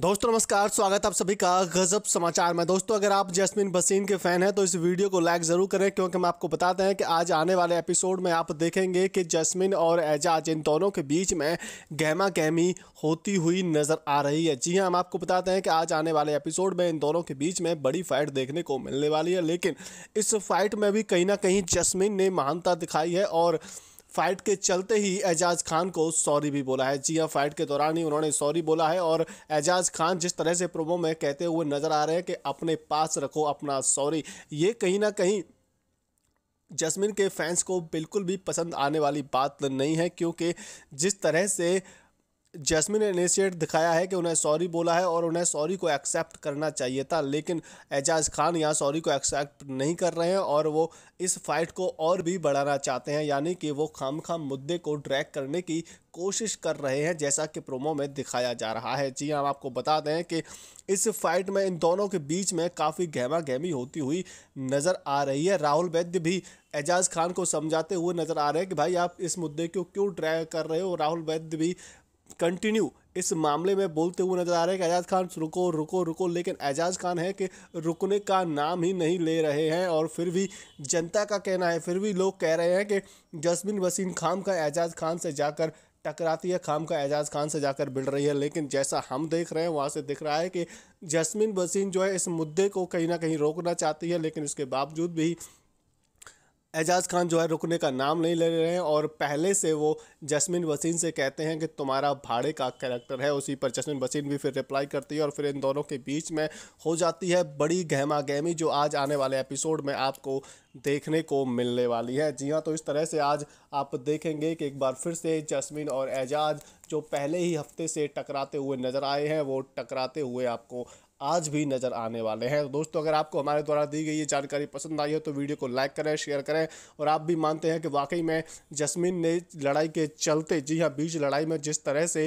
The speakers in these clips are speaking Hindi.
दोस्तों नमस्कार स्वागत आप सभी का गजब समाचार में दोस्तों अगर आप जैस्मिन बसीन के फैन हैं तो इस वीडियो को लाइक ज़रूर करें क्योंकि हम आपको बताते हैं कि आज आने वाले एपिसोड में आप देखेंगे कि जैस्मिन और एजाज इन दोनों के बीच में गहमा गहमी होती हुई नज़र आ रही है जी हाँ हम आपको बताते हैं कि आज आने वाले एपिसोड में इन दोनों के बीच में बड़ी फाइट देखने को मिलने वाली है लेकिन इस फाइट में भी कहीं ना कहीं जसमिन ने महानता दिखाई है और फाइट के चलते ही एजाज खान को सॉरी भी बोला है जी हाँ फाइट के दौरान ही उन्होंने सॉरी बोला है और एजाज खान जिस तरह से प्रोमो में कहते हुए नज़र आ रहे हैं कि अपने पास रखो अपना सॉरी ये कहीं ना कहीं जसमिन के फैंस को बिल्कुल भी पसंद आने वाली बात नहीं है क्योंकि जिस तरह से जैस्मिन इनिशिएट दिखाया है कि उन्हें सॉरी बोला है और उन्हें सॉरी को एक्सेप्ट करना चाहिए था लेकिन एजाज खान यहाँ सॉरी को एक्सेप्ट नहीं कर रहे हैं और वो इस फाइट को और भी बढ़ाना चाहते हैं यानी कि वो खाम खाम मुद्दे को ड्रैग करने की कोशिश कर रहे हैं जैसा कि प्रोमो में दिखाया जा रहा है जी हम हाँ, आपको बता दें कि इस फाइट में इन दोनों के बीच में काफ़ी गहमा गहमी होती हुई नज़र आ रही है राहुल वैद्य भी एजाज खान को समझाते हुए नज़र आ रहे हैं कि भाई आप इस मुद्दे को क्यों ड्रैग कर रहे हो राहुल वैद्य भी कंटिन्यू इस मामले में बोलते हुए नजर आ रहे हैं कि एजाज खान रुको रुको रुको लेकिन एजाज खान है कि रुकने का नाम ही नहीं ले रहे हैं और फिर भी जनता का कहना है फिर भी लोग कह रहे हैं कि जसमिन वसीम खाम का एजाज खान से जाकर टकराती है खाम का एजाज खान से जाकर बिड़ रही है लेकिन जैसा हम देख रहे हैं वहाँ से दिख रहा है कि जसमिन वसीम जो है इस मुद्दे को कहीं ना कहीं रोकना चाहती है लेकिन इसके बावजूद भी एजाज खान जो है रुकने का नाम नहीं ले रहे हैं और पहले से वो जसमिन वसीन से कहते हैं कि तुम्हारा भाड़े का कैरेक्टर है उसी पर जसमिन वसीन भी फिर रिप्लाई करती है और फिर इन दोनों के बीच में हो जाती है बड़ी गहमा गहमी जो आज आने वाले एपिसोड में आपको देखने को मिलने वाली है जी हाँ तो इस तरह से आज आप देखेंगे कि एक बार फिर से जसमिन और एजाज जो पहले ही हफ्ते से टकराते हुए नज़र आए हैं वो टकराते हुए आपको आज भी नज़र आने वाले हैं तो दोस्तों अगर आपको हमारे द्वारा दी गई ये जानकारी पसंद आई हो तो वीडियो को लाइक करें शेयर करें और आप भी मानते हैं कि वाकई में जसमीन ने लड़ाई के चलते जी हाँ बीच लड़ाई में जिस तरह से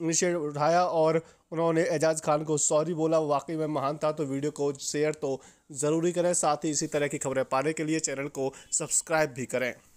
इनिशियट उठाया और उन्होंने एजाज खान को सॉरी बोला वाकई में महान था तो वीडियो को शेयर तो ज़रूरी करें साथ ही इसी तरह की खबरें पाने के लिए चैनल को सब्सक्राइब भी करें